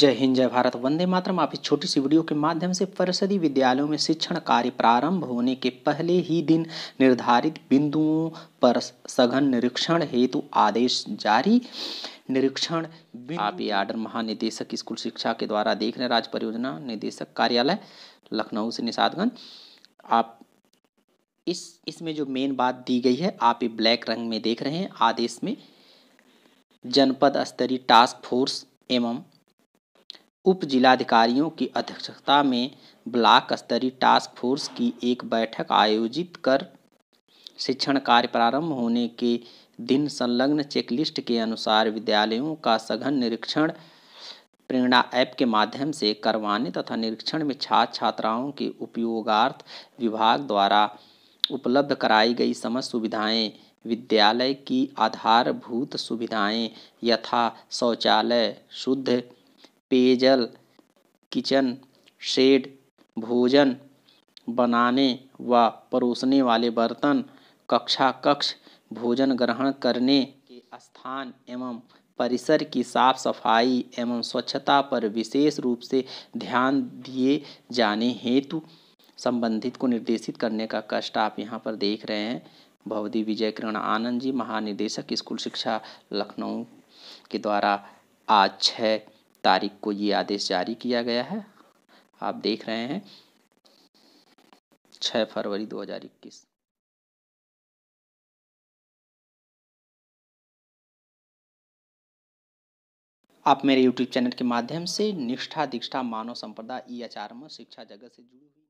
जय हिंद जय भारत वंदे मातरम आप इस छोटी सी वीडियो के माध्यम से परिषदी विद्यालयों में शिक्षण कार्य प्रारंभ होने के पहले ही दिन निर्धारित बिंदुओं पर सघन निरीक्षण हेतु आदेश जारी निरीक्षण आप ये आर्डर महानिदेशक स्कूल शिक्षा के द्वारा देख रहे राज्य परियोजना निदेशक कार्यालय लखनऊ से निषादगंज आप इस इसमें जो मेन बात दी गई है आप ये ब्लैक रंग में देख रहे हैं आदेश में जनपद स्तरीय टास्क फोर्स एवं उप जिलाधिकारियों की अध्यक्षता में ब्लॉक स्तरीय टास्क फोर्स की एक बैठक आयोजित कर शिक्षण कार्य प्रारंभ होने के दिन संलग्न चेकलिस्ट के अनुसार विद्यालयों का सघन निरीक्षण प्रेरणा ऐप के माध्यम से करवाने तथा निरीक्षण में छात्र छात्राओं के उपयोगार्थ विभाग द्वारा उपलब्ध कराई गई समस्त सुविधाएं विद्यालय की आधारभूत सुविधाएं यथा शौचालय शुद्ध पेयजल किचन शेड भोजन बनाने व परोसने वाले बर्तन कक्षा कक्ष भोजन ग्रहण करने के स्थान एवं परिसर की साफ सफाई एवं स्वच्छता पर विशेष रूप से ध्यान दिए जाने हेतु संबंधित को निर्देशित करने का कष्ट आप यहाँ पर देख रहे हैं भवदी विजय किरण आनंद जी महानिदेशक स्कूल शिक्षा लखनऊ के द्वारा आज छः तारीख को ये आदेश जारी किया गया है आप देख रहे हैं छः फरवरी दो हजार इक्कीस आप मेरे YouTube चैनल के माध्यम से निष्ठा दीक्षा मानव संपदा ई आचार में शिक्षा जगत से जुड़ी हुई